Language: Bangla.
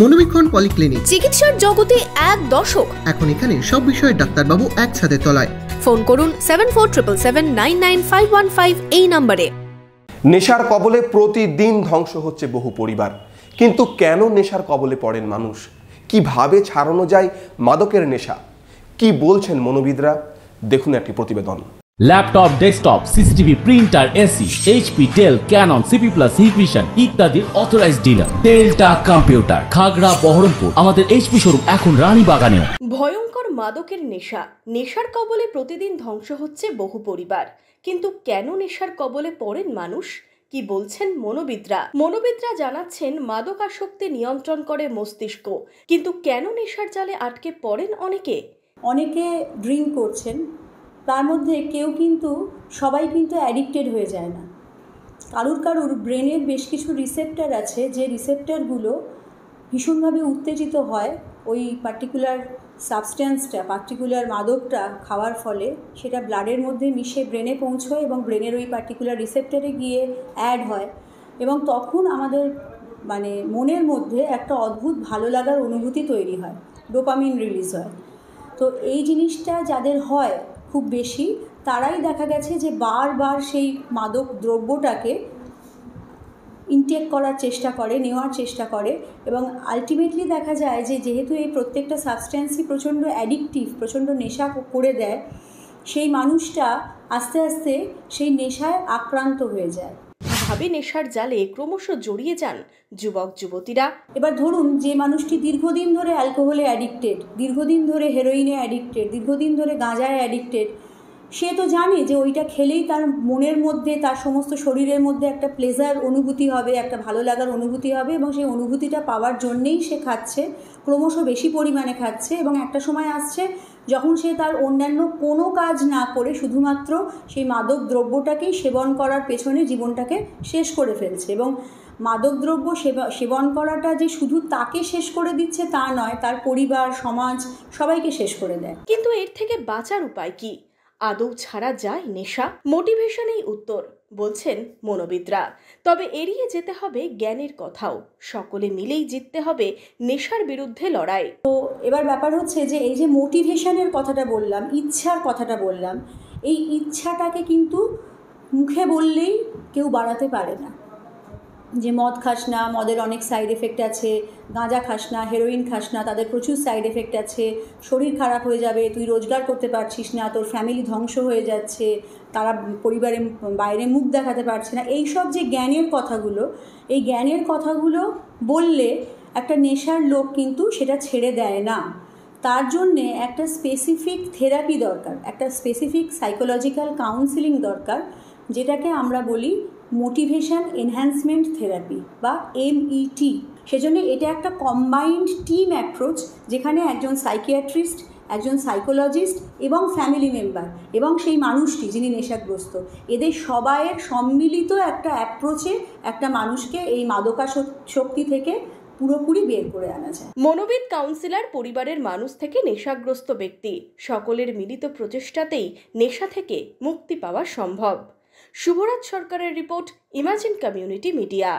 মনোবীক্ষণ পলিক্লিনিক চিকিৎসার জগতে এক দশক এখন এখানে সব বিষয়ে ডাক্তারবাবু একসাথে তলায় ফোন করুন seven four triple seven nine nine five one five এই নাম্বারে নেশার কবলে প্রতিদিন ধ্বংস হচ্ছে বহু পরিবার কিন্তু কেন নেশার কবলে পড়েন মানুষ কিভাবে ছাড়ানো যায় মাদকের নেশা কি বলছেন মনোবিদরা দেখুন একটি প্রতিবেদন laptop desktop CCTV printer AC HP Dell Canon CP plus Hikvision ইত্যাদির authorise dealer Delta computer Khagra Baharampur আমাদের এইচপি শোরুম এখন রানীবাগানে ভয়ঙ্কর মাদকের নেশা নেশার কবলে প্রতিদিন ধ্বংস হচ্ছে বহু পরিবার কিন্তু কেন নেশার কবলে পড়েন মানুষ কি বলছেন মনোবিদরা মনোবিদরা জানাচ্ছেন মাদকাসক্তি নিয়ন্ত্রণ করে মস্তিষ্ক কিন্তু কেন নেশার জালে আটকে পড়েন অনেকে অনেকে ড্রিঙ্ক করছেন তার মধ্যে কেউ কিন্তু সবাই কিন্তু অ্যাডিক্টেড হয়ে যায় না কারুর কারুর ব্রেনের বেশ কিছু রিসেপ্টার আছে যে রিসেপ্টারগুলো ভীষণভাবে উত্তেজিত হয় ওই পার্টিকুলার সাবস্ট্যান্সটা পার্টিকুলার মাদকটা খাওয়ার ফলে সেটা ব্লাডের মধ্যে মিশে ব্রেনে পৌঁছয় এবং ব্রেনের ওই পার্টিকুলার রিসেপ্টারে গিয়ে অ্যাড হয় এবং তখন আমাদের মানে মনের মধ্যে একটা অদ্ভুত ভালো লাগার অনুভূতি তৈরি হয় ডোপামিন রিলিজ হয় তো এই জিনিসটা যাদের হয় খুব বেশি তারাই দেখা গেছে যে বারবার সেই মাদক দ্রব্যটাকে ইনটেক করার চেষ্টা করে নেওয়ার চেষ্টা করে এবং আলটিমেটলি দেখা যায় যে যেহেতু এই প্রত্যেকটা সাবস্ট্যান্সই প্রচণ্ড অ্যাডিকটিভ প্রচণ্ড নেশা করে দেয় সেই মানুষটা আস্তে আস্তে সেই নেশায় আক্রান্ত হয়ে যায় ভাবে নেশার জালে ক্রমশ জড়িয়ে যান যুবক যুবতীরা এবার ধরুন যে মানুষটি দীর্ঘদিন ধরে অ্যালকোহলে অ্যাডিক্টেড দীর্ঘদিন ধরে হেরোইনে অ্যাডিক্টেড দীর্ঘদিন ধরে গাঁজায় অ্যাডিক্টেড সে তো জানে যে ওইটা খেলেই তার মনের মধ্যে তার সমস্ত শরীরের মধ্যে একটা প্লেজার অনুভূতি হবে একটা ভালো লাগার অনুভূতি হবে এবং সেই অনুভূতিটা পাওয়ার জন্যেই সে খাচ্ছে ক্রমশ বেশি পরিমাণে খাচ্ছে এবং একটা সময় আসছে যখন সে তার অন্যান্য কোনো কাজ না করে শুধুমাত্র সেই মাদক দ্রব্যটাকেই সেবন করার পেছনে জীবনটাকে শেষ করে ফেলছে এবং মাদকদ্রব্য সেবন করাটা যে শুধু তাকে শেষ করে দিচ্ছে তা নয় তার পরিবার সমাজ সবাইকে শেষ করে দেয় কিন্তু এর থেকে বাঁচার উপায় কী আদৌ ছাড়া যায় নেশা মোটিভেশনেই উত্তর বলছেন মনোবিদরা তবে এড়িয়ে যেতে হবে জ্ঞানের কথাও সকলে মিলেই জিততে হবে নেশার বিরুদ্ধে লড়াই তো এবার ব্যাপার হচ্ছে যে এই যে মোটিভেশনের কথাটা বললাম ইচ্ছার কথাটা বললাম এই ইচ্ছাটাকে কিন্তু মুখে বললেই কেউ বাড়াতে পারে না যে মদ খাস না মদের অনেক সাইড এফেক্ট আছে গাঁজা খাস না হেরোইন খাস না তাদের প্রচুর সাইড এফেক্ট আছে শরীর খারাপ হয়ে যাবে তুই রোজগার করতে পারছিস না তোর ফ্যামিলি ধ্বংস হয়ে যাচ্ছে তারা পরিবারে বাইরে মুখ দেখাতে পারছে না এই সব যে জ্ঞানের কথাগুলো এই জ্ঞানের কথাগুলো বললে একটা নেশার লোক কিন্তু সেটা ছেড়ে দেয় না তার জন্যে একটা স্পেসিফিক থেরাপি দরকার একটা স্পেসিফিক সাইকোলজিক্যাল কাউন্সিলিং দরকার যেটাকে আমরা বলি মোটিভেশান এনহ্যান্সমেন্ট থেরাপি বা এমইটি e সেজন্য এটা একটা কম্বাইন্ড টিম অ্যাপ্রোচ যেখানে একজন সাইকিয়াট্রিস্ট একজন সাইকোলজিস্ট এবং ফ্যামিলি মেম্বার এবং সেই মানুষটি যিনি নেশাগ্রস্ত এদের সবাইয়ের সম্মিলিত একটা অ্যাপ্রোচে একটা মানুষকে এই মাদকা শক্তি থেকে পুরোপুরি বের করে আনা যায় মনোবিদ কাউন্সিলর পরিবারের মানুষ থেকে নেশাগ্রস্ত ব্যক্তি সকলের মিলিত প্রচেষ্টাতেই নেশা থেকে মুক্তি পাওয়া সম্ভব শুভরাজ সরকারের রিপোর্ট ইমাজিন কমিউনিটি মিডিয়া